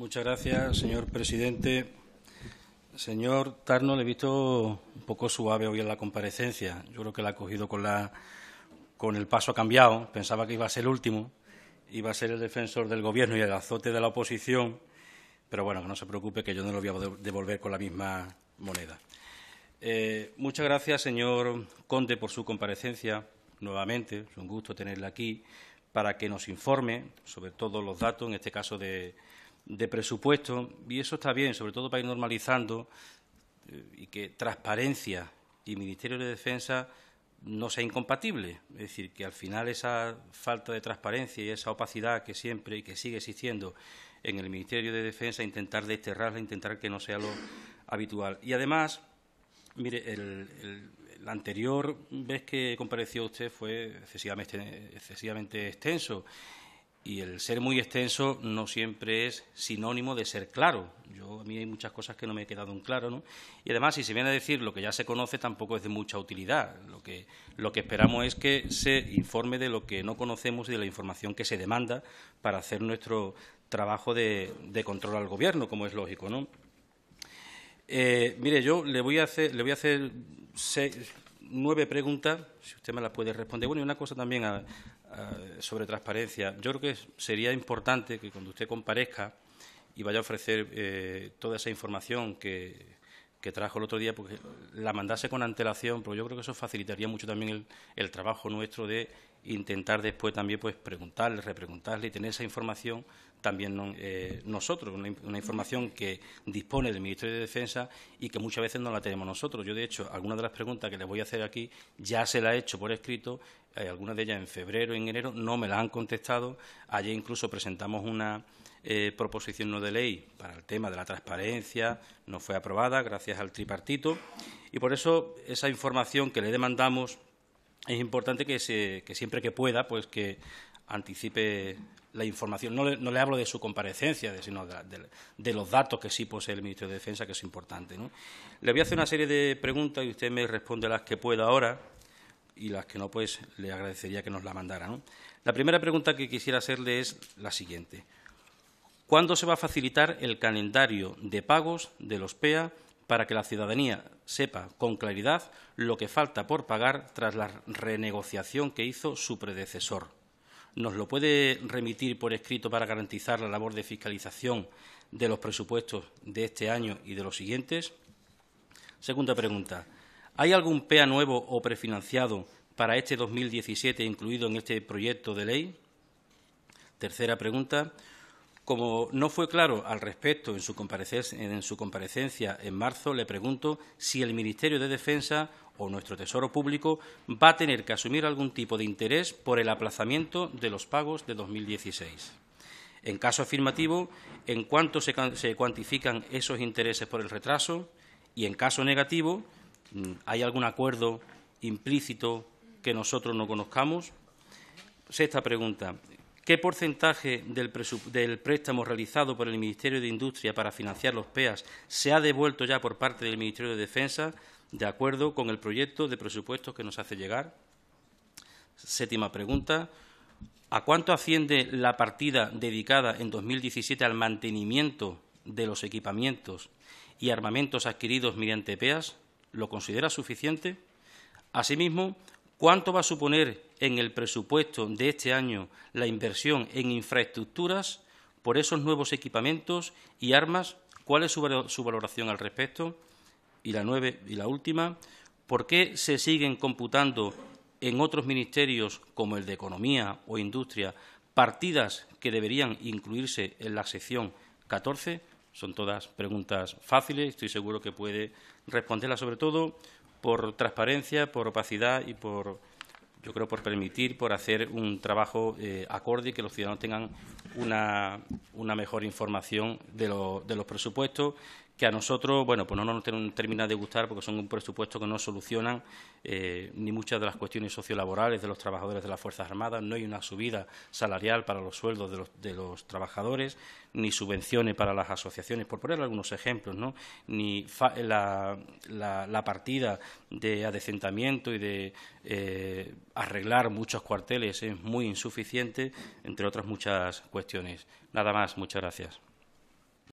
Muchas gracias, señor presidente. Señor Tarno, le he visto un poco suave hoy en la comparecencia. Yo creo que la ha cogido con, el paso cambiado. Pensaba que iba a ser el último, iba a ser el defensor del Gobierno y el azote de la oposición. Pero bueno, que no se preocupe que yo no lo voy a devolver con la misma moneda. Eh, muchas gracias, señor Conde, por su comparecencia nuevamente. Es un gusto tenerla aquí para que nos informe sobre todos los datos, en este caso de de presupuesto y eso está bien, sobre todo para ir normalizando eh, y que transparencia y Ministerio de Defensa no sea incompatible. Es decir, que al final esa falta de transparencia y esa opacidad que siempre y que sigue existiendo en el Ministerio de Defensa, intentar desterrarla, intentar que no sea lo habitual. Y además, mire, el, la anterior vez que compareció usted fue excesivamente, excesivamente extenso y el ser muy extenso no siempre es sinónimo de ser claro. Yo, a mí hay muchas cosas que no me he quedado en claro, ¿no? Y además, si se viene a decir lo que ya se conoce, tampoco es de mucha utilidad. Lo que, esperamos es que se informe de lo que no conocemos y de la información que se demanda para hacer nuestro trabajo de, control al Gobierno, como es lógico, ¿no? Eh, mire, yo le voy a hacer, le voy a hacer seis, nueve preguntas, si usted me las puede responder. Bueno, y una cosa también sobre transparencia. Yo creo que sería importante que cuando usted comparezca y vaya a ofrecer eh, toda esa información que que trajo el otro día, porque la mandase con antelación, pero pues yo creo que eso facilitaría mucho también el, trabajo nuestro de intentar después también pues preguntarle, repreguntarle y tener esa información también eh, nosotros, una, información que dispone del Ministerio de Defensa y que muchas veces no la tenemos nosotros. Yo, de hecho, alguna de las preguntas que les voy a hacer aquí ya se la he hecho por escrito eh, algunas de ellas en febrero en enero, no me la han contestado. Ayer incluso presentamos una eh, proposición no de ley para el tema de la transparencia, no fue aprobada gracias al tripartito y por eso esa información que le demandamos es importante que, se, siempre que pueda, pues que anticipe la información. No le, hablo de su comparecencia, sino de, los datos que sí posee el ministro de Defensa, que es importante. Le voy a hacer una serie de preguntas y usted me responde las que pueda ahora y las que no, pues le agradecería que nos la mandara, La primera pregunta que quisiera hacerle es la siguiente. ¿Cuándo se va a facilitar el calendario de pagos de los PEA para que la ciudadanía sepa con claridad lo que falta por pagar tras la renegociación que hizo su predecesor? ¿Nos lo puede remitir por escrito para garantizar la labor de fiscalización de los presupuestos de este año y de los siguientes? Segunda pregunta. ¿Hay algún PEA nuevo o prefinanciado para este 2017 incluido en este proyecto de ley? Tercera pregunta. Como no fue claro al respecto en su, comparecencia en marzo, le pregunto si el Ministerio de Defensa o nuestro Tesoro Público va a tener que asumir algún tipo de interés por el aplazamiento de los pagos de 2016. En caso afirmativo, ¿en cuánto se cuantifican esos intereses por el retraso? Y en caso negativo, Mm, ¿Hay algún acuerdo implícito que nosotros no conozcamos? Sexta pregunta. ¿Qué porcentaje del, préstamo realizado por el Ministerio de Industria para financiar los PEAS se ha devuelto ya por parte del Ministerio de Defensa de acuerdo con el proyecto de presupuestos que nos hace llegar? Séptima pregunta. ¿A cuánto asciende la partida dedicada en 2017 al mantenimiento de los equipamientos y armamentos adquiridos mediante PEAS? lo considera suficiente? Asimismo, ¿cuánto va a suponer en el presupuesto de este año la inversión en infraestructuras por esos nuevos equipamientos y armas? ¿Cuál es su, valoración al respecto? Y la nueve y la última, ¿por qué se siguen computando en otros ministerios como el de Economía o Industria partidas que deberían incluirse en la sección 14? Son todas preguntas fáciles, estoy seguro que puede responderlas sobre todo por transparencia, por opacidad y por, yo creo, por permitir, por hacer un trabajo eh, acorde y que los ciudadanos tengan una, mejor información de los presupuestos, que a nosotros, bueno, pues no nos termina de gustar porque son un presupuesto que no solucionan eh, ni muchas de las cuestiones sociolaborales de los trabajadores de las Fuerzas Armadas, no hay una subida salarial para los sueldos de los, trabajadores, ni subvenciones para las asociaciones, por poner algunos ejemplos, ni la, partida de adecentamiento y de eh, arreglar muchos cuarteles es muy insuficiente, entre otras muchas cuestiones. Nada más, muchas gracias.